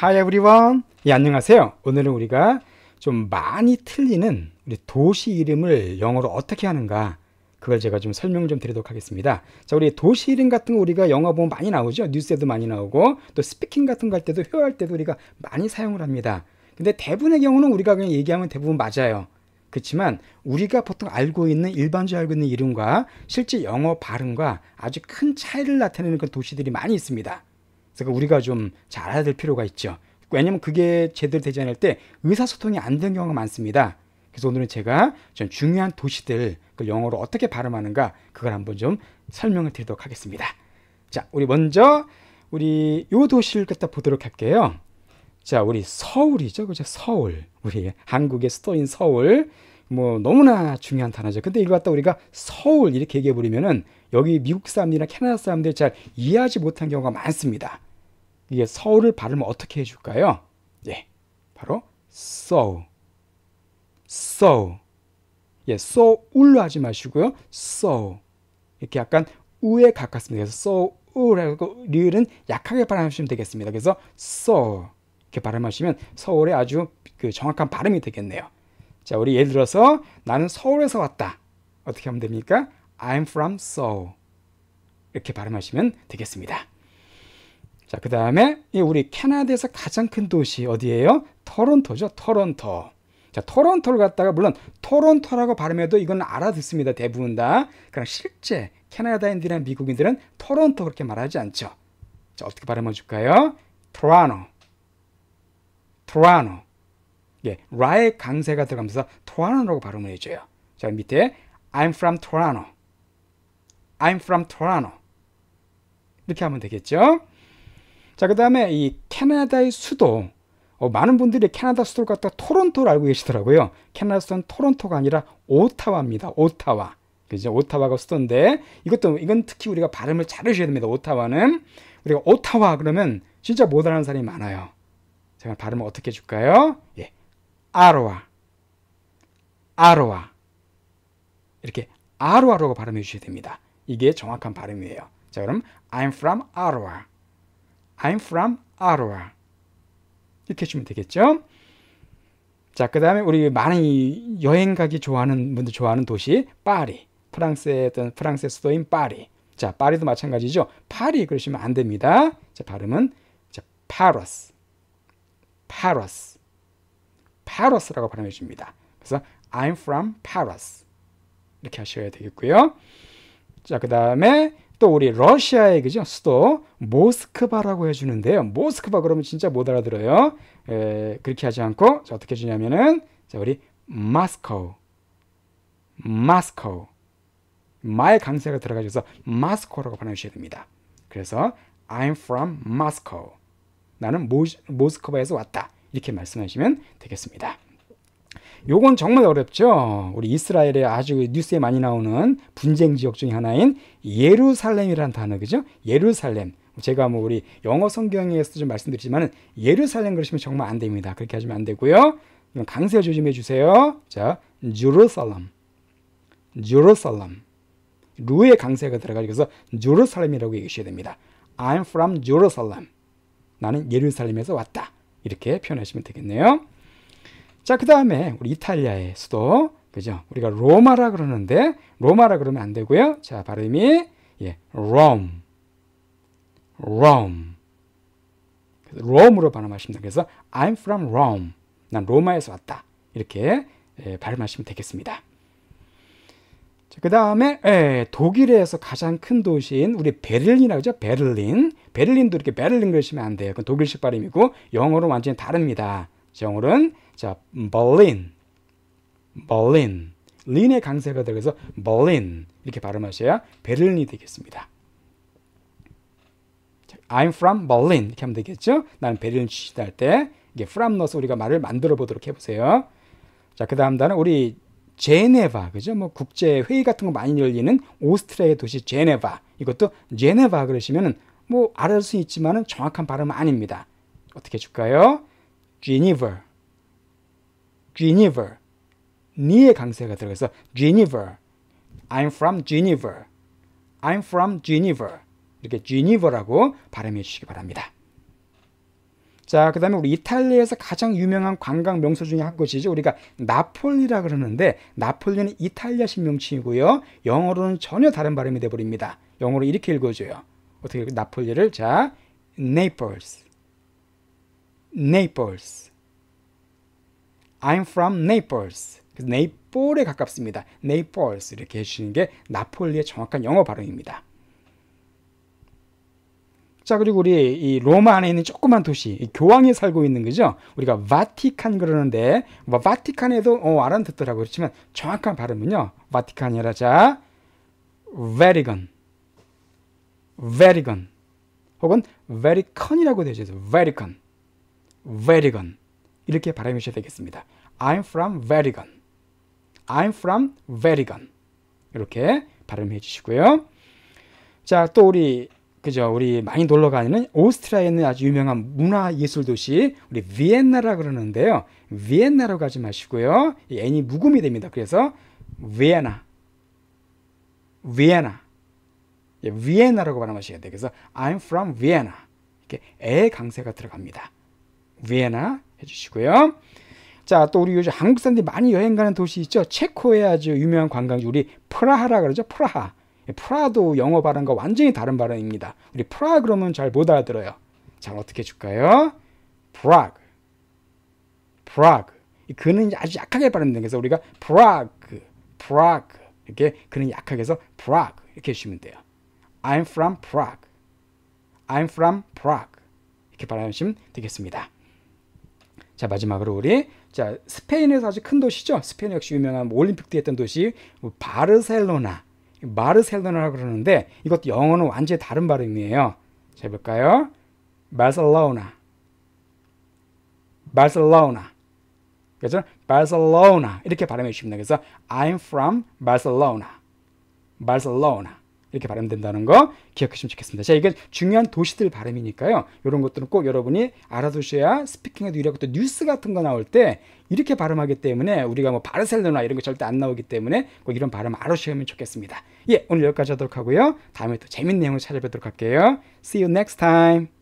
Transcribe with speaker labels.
Speaker 1: Hi everyone. 예, 안녕하세요. 오늘은 우리가 좀 많이 틀리는 우리 도시 이름을 영어로 어떻게 하는가 그걸 제가 좀 설명을 좀 드리도록 하겠습니다. 자, 우리 도시 이름 같은 거 우리가 영화 보면 많이 나오죠. 뉴스에도 많이 나오고 또 스피킹 같은 거 할 때도 회화할 때도 우리가 많이 사용을 합니다. 근데 대부분의 경우는 우리가 그냥 얘기하면 대부분 맞아요. 그렇지만 우리가 보통 알고 있는 일반적으로 알고 있는 이름과 실제 영어 발음과 아주 큰 차이를 나타내는 그런 도시들이 많이 있습니다. 그래서 우리가 좀 잘 알아야 될 필요가 있죠. 왜냐면 그게 제대로 되지 않을 때 의사소통이 안 된 경우가 많습니다. 그래서 오늘은 제가 좀 중요한 도시들 그 영어로 어떻게 발음하는가 그걸 한번 좀 설명을 드리도록 하겠습니다. 자, 우리 먼저 우리 요 도시를 갖다 보도록 할게요. 자, 우리 서울이죠. 그죠? 서울. 우리 한국의 수도인 서울. 뭐 너무나 중요한 단어죠. 근데 이걸 갖다 우리가 서울 이렇게 얘기해 버리면은 여기 미국 사람들이나 캐나다 사람들 잘 이해하지 못한 경우가 많습니다. 이게 서울을 발음 어떻게 해줄까요? 예, 바로 so, so. 예, s 울로 하지 마시고요, so. 이렇게 약간 우에 가깝습니다. 그래서 so 우고 리을은 약하게 발음하시면 되겠습니다. 그래서 so 이렇게 발음하시면 서울의 아주 그 정확한 발음이 되겠네요. 자, 우리 예를 들어서 나는 서울에서 왔다. 어떻게 하면 됩니까? I'm from Seoul. 이렇게 발음하시면 되겠습니다. 자, 그 다음에 우리 캐나다에서 가장 큰 도시 어디예요? 토론토죠. 토론토. 자, 토론토를 갖다가 물론 토론토라고 발음해도 이건 알아듣습니다. 대부분 다. 그럼 실제 캐나다인들이나 미국인들은 토론토 그렇게 말하지 않죠. 자, 어떻게 발음해 줄까요? 토라노. 토라노. 예, 라의 강세가 들어가면서 토라노라고 발음을 해줘요. 자, 밑에 I'm from Toronto. I'm from Toronto. 이렇게 하면 되겠죠? 자, 그 다음에 이 캐나다의 수도. 어, 많은 분들이 캐나다 수도를 갖다 토론토를 알고 계시더라고요. 캐나다 수도는 토론토가 아니라 오타와입니다. 오타와. 그죠? 오타와가 수도인데 이것도 이건 특히 우리가 발음을 잘 하셔야 됩니다. 오타와는 우리가 오타와 그러면 진짜 못 알아는 사람이 많아요. 제가 발음을 어떻게 해줄까요? 예. 아로아. 아로아. 이렇게 아로아로고 발음해 주셔야 됩니다. 이게 정확한 발음이에요. 자, 그럼 I'm from o t t a I'm from Ottawa. 이렇게 해주면 되겠죠? 자, 그 다음에 우리 많은 여행 가기 좋아하는 분들 좋아하는 도시, 파리. 프랑스의 어떤 프랑스 수도인 파리. 자, 파리도 마찬가지죠. 파리 그러시면 안 됩니다. 자, 발음은 자, 파러스. 파러스. 파러스라고 발음해 줍니다. 그래서 I'm from Paris. 이렇게 하셔야 되겠고요. 자, 그 다음에 또 우리 러시아의 그죠? 수도 모스크바라고 해주는데요. 모스크바 그러면 진짜 못 알아들어요. 에, 그렇게 하지 않고 자, 어떻게 주냐면은 자, 우리 마스코, 마스코, 마의 강세가 들어가셔서 마스코라고 발음하셔야 됩니다. 그래서 I'm from Moscow. 나는 모, 모스크바에서 왔다. 이렇게 말씀하시면 되겠습니다. 요건 정말 어렵죠. 우리 이스라엘에 아주 뉴스에 많이 나오는 분쟁 지역 중에 하나인 예루살렘이라는 단어 그죠? 예루살렘. 제가 뭐 우리 영어 성경에서 좀 말씀드리지만 예루살렘 그러시면 정말 안 됩니다. 그렇게 하시면 안 되고요. 강세 조심해 주세요. 자, 주루살람. 주루살람. 루의 강세가 들어가서 주루살렘이라고 얘기하셔야 됩니다. I'm from Jerusalem. 나는 예루살렘에서 왔다. 이렇게 표현하시면 되겠네요. 자, 그 다음에 우리 이탈리아의 수도, 그죠? 우리가 로마라 그러는데 로마라 그러면 안 되고요. 자, 발음이 예, r o m 으로 발음하십니다. 그래서 I'm from Rome. 난 로마에서 왔다. 이렇게 예, 발음하시면 되겠습니다. 그 다음에 예, 독일에서 가장 큰 도시인 우리 베를린이라고 하죠. 베를린. 베를린도 이렇게 베를린 그러시면 안 돼요. 그건 독일식 발음이고 영어로 완전히 다릅니다. 영어로는 자, Berlin, Berlin, 린의 강세가 들어서 Berlin 이렇게 발음하셔야 베를린이 되겠습니다. I'm from Berlin 이렇게 하면 되겠죠? 나는 베를린 출신이할때 이게 from 넣어서 우리가 말을 만들어 보도록 해보세요. 자, 그 다음 단어 우리 제네바, 그죠? 뭐 국제 회의 같은 거 많이 열리는 오스트리아의 도시 제네바. 이것도 제네바 그러시면은 뭐 알을 아수 있지만은 정확한 발음은 아닙니다. 어떻게 해줄까요? Geneva, Geneva, 니의 강세가 들어가서 Geneva, I'm from Geneva, I'm from Geneva 이렇게 Geneva라고 발음해 주시기 바랍니다. 자, 그 다음에 우리 이탈리아에서 가장 유명한 관광 명소 중에 한 곳이죠. 우리가 나폴리라 그러는데, 나폴리는 이탈리아식 명칭이고요. 영어로는 전혀 다른 발음이 되어버립니다. 영어로 이렇게 읽어줘요. 어떻게, 나폴리를, 자, Naples. Naples. I'm from Naples. 네이폴에 가깝습니다. Naples 이렇게 해주시는 게 나폴리의 정확한 영어 발음입니다. 자 그리고 우리 이 로마 안에 있는 조그만 도시 교황이 살고 있는 거죠. 우리가 바티칸 그러는데 뭐 바티칸에도 어, 알아듣더라고 그렇지만 정확한 발음은요. 바티칸이라 자 베리건 베리건 혹은 베리컨이라고 되어 있어요. 베리컨 베리건 이렇게 발음해 주셔야 되겠습니다. I'm from Vatican. I'm from Vatican. 이렇게 발음해 주시고요. 자, 또 우리 그죠? 우리 많이 놀러 가는 오스트리아에 는 아주 유명한 문화 예술 도시 우리 비엔나라 그러는데요. 비엔나로 가지 마시고요. 이 n이 무음이 됩니다. 그래서 비엔나, 비엔나, 예, 비엔나라고 발음하셔야 돼요. 그래서 I'm from Vienna 이렇게 에 강세가 들어갑니다. 비엔나, 해주시고요. 자, 또 우리 요즘 한국 사람들이 많이 여행 가는 도시 있죠? 체코의 아주 유명한 관광지, 우리 프라하라 그러죠? 프라하. 예, 프라도 영어 발음과 완전히 다른 발음입니다. 우리 프라 그러면 잘 못 알아들어요. 자, 어떻게 줄까요? 프라그. 프라그. 그는 아주 약하게 발음된 그래서 우리가 프라그, 프라그. 이렇게 그는 약하게 해서 프라그. 이렇게 해주시면 돼요. I'm from Prague. I'm from Prague. 이렇게 발음하시면 되겠습니다. 자 마지막으로 우리 자 스페인에서 아주 큰 도시죠. 스페인 역시 유명한 뭐 올림픽 때 했던 도시 뭐 바르셀로나 마르셀로나라고 그러는데 이것도 영어는 완전히 다른 발음이에요. 자볼까요 바르셀로나 바르셀로나 그죠? 바르셀로나 이렇게 발음해 주시면 돼요. 그래서 I'm from 바르셀로나 바르셀로나 이렇게 발음된다는 거 기억하시면 좋겠습니다. 자, 이건 중요한 도시들 발음이니까요. 이런 것들은 꼭 여러분이 알아두셔야 스피킹에도 이렇고 또 뉴스 같은 거 나올 때 이렇게 발음하기 때문에 우리가 뭐 바르셀로나 이런 거 절대 안 나오기 때문에 꼭 이런 발음 알아주시면 좋겠습니다. 예, 오늘 여기까지 하도록 하고요. 다음에 또 재밌는 내용을 찾아뵙도록 할게요. See you next time.